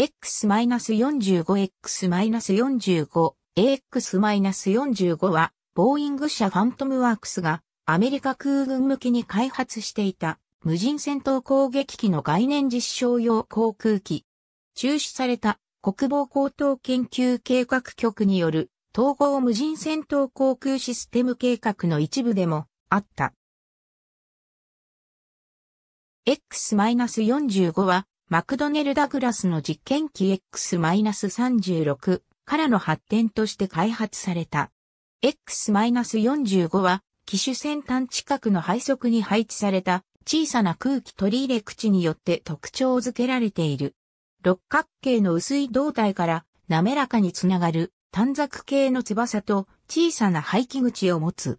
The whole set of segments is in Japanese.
X-45X-45、AX-45 は、ボーイング社ファントムワークスが、アメリカ空軍向けに開発していた、無人戦闘攻撃機の概念実証用航空機。中止された国防高等研究計画局による統合無人戦闘航空システム計画の一部でもあった。X-45 はマクドネル・ダグラスの実験機 X-36 からの発展として開発された。X-45 は機種先端近くの配速に配置された小さな空気取り入れ口によって特徴づけられている。六角形の薄い胴体から滑らかにつながる短冊形の翼と小さな排気口を持つ。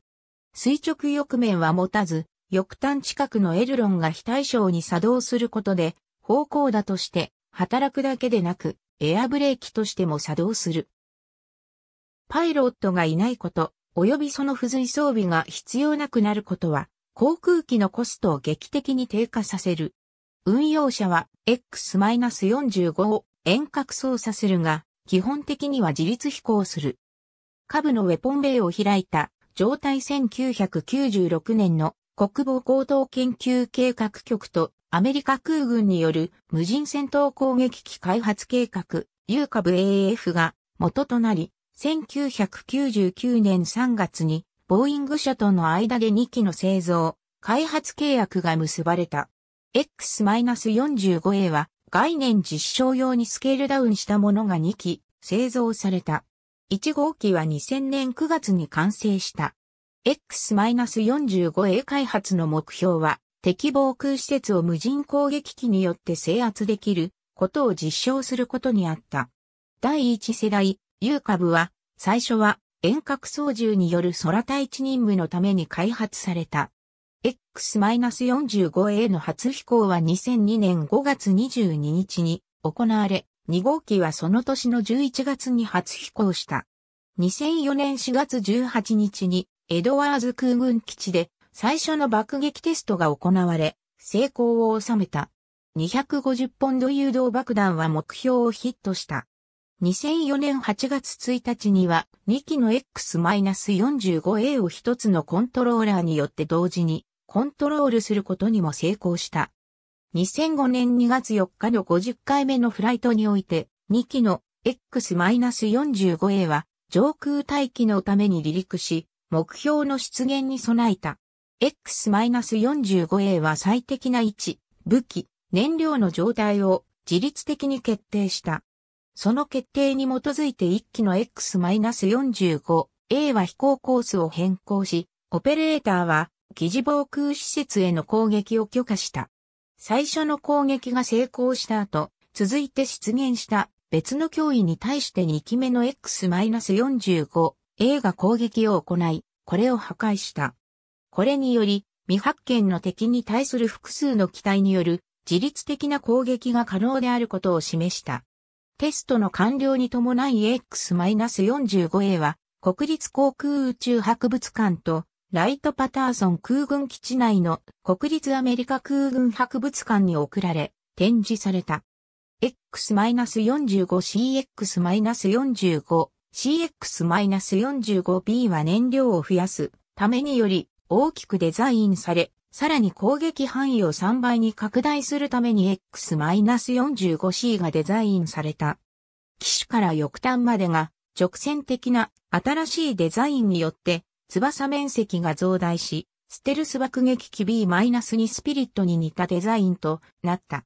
垂直翼面は持たず、翼端近くのエルロンが非対称に作動することで方向だとして働くだけでなくエアブレーキとしても作動する。パイロットがいないこと、及びその付随装備が必要なくなることは、航空機のコストを劇的に低下させる。運用者は X-45 を遠隔操作するが、基本的には自立飛行する。下部のウェポンベイを開いた状態1996年の国防高等研究計画局とアメリカ空軍による無人戦闘攻撃機開発計画、U 株 AF が元となり、1999年3月に、ボーイング社との間で2機の製造、開発契約が結ばれた。X-45A は概念実証用にスケールダウンしたものが2機製造された。1号機は2000年9月に完成した。X-45A 開発の目標は敵防空施設を無人攻撃機によって制圧できることを実証することにあった。第一世代、U 株は、最初は遠隔操縦による空対地任務のために開発された。X-45A の初飛行は2002年5月22日に行われ、2号機はその年の11月に初飛行した。2004年4月18日にエドワーズ空軍基地で最初の爆撃テストが行われ、成功を収めた。250ポンド誘導爆弾は目標をヒットした。2004年8月1日には2機の X-45A を一つのコントローラーによって同時にコントロールすることにも成功した。2005年2月4日の50回目のフライトにおいて2機の X-45A は上空待機のために離陸し目標の出現に備えた。X-45A は最適な位置、武器、燃料の状態を自律的に決定した。その決定に基づいて1機の X-45A は飛行コースを変更し、オペレーターは疑似防空施設への攻撃を許可した。最初の攻撃が成功した後、続いて出現した別の脅威に対して2機目の X-45A が攻撃を行い、これを破壊した。これにより、未発見の敵に対する複数の機体による自律的な攻撃が可能であることを示した。テストの完了に伴い X-45A は国立航空宇宙博物館とライトパターソン空軍基地内の国立アメリカ空軍博物館に送られ展示された。X-45CX-45CX-45B は燃料を増やすためにより大きくデザインされ、さらに攻撃範囲を3倍に拡大するために X-45C がデザインされた。機種から翼端までが直線的な新しいデザインによって翼面積が増大し、ステルス爆撃機 B-2 スピリットに似たデザインとなった。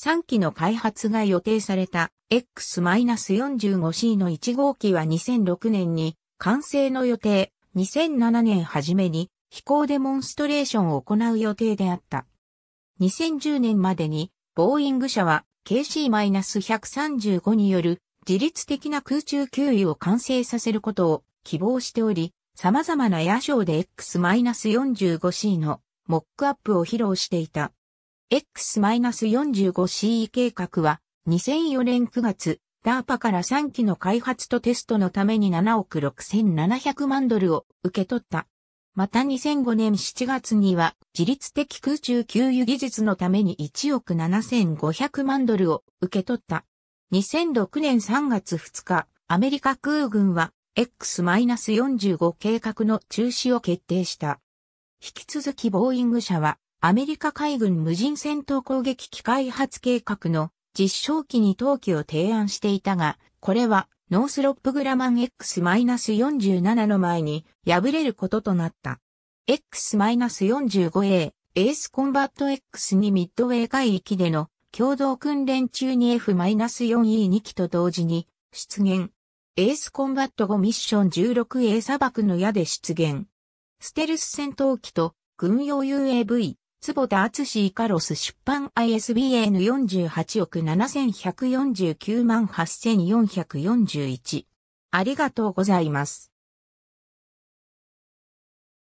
3機の開発が予定された X-45C の1号機は2006年に完成の予定、2007年初めに飛行デモンストレーションを行う予定であった。2010年までに、ボーイング社は KC-135 による自律的な空中給油を完成させることを希望しており、様々な野賞で X-45C のモックアップを披露していた。X-45CE 計画は2004年9月、DARPA から3機の開発とテストのために7億6700万ドルを受け取った。また2005年7月には自律的空中給油技術のために1億7500万ドルを受け取った。2006年3月2日、アメリカ空軍は X-45 計画の中止を決定した。引き続きボーイング社はアメリカ海軍無人戦闘攻撃機開発計画の実証機に登記を提案していたが、これは、ノースロップグラマン X-47 の前に敗れることとなった。X-45A、エースコンバット X にミッドウェー海域での共同訓練中に F-4E2 機と同時に出現。エースコンバット後ミッション 16A 砂漠の矢で出現。ステルス戦闘機と軍用 UAV、坪田厚史イカロス出版 ISBN 48億7149万8441。ありがとうございます。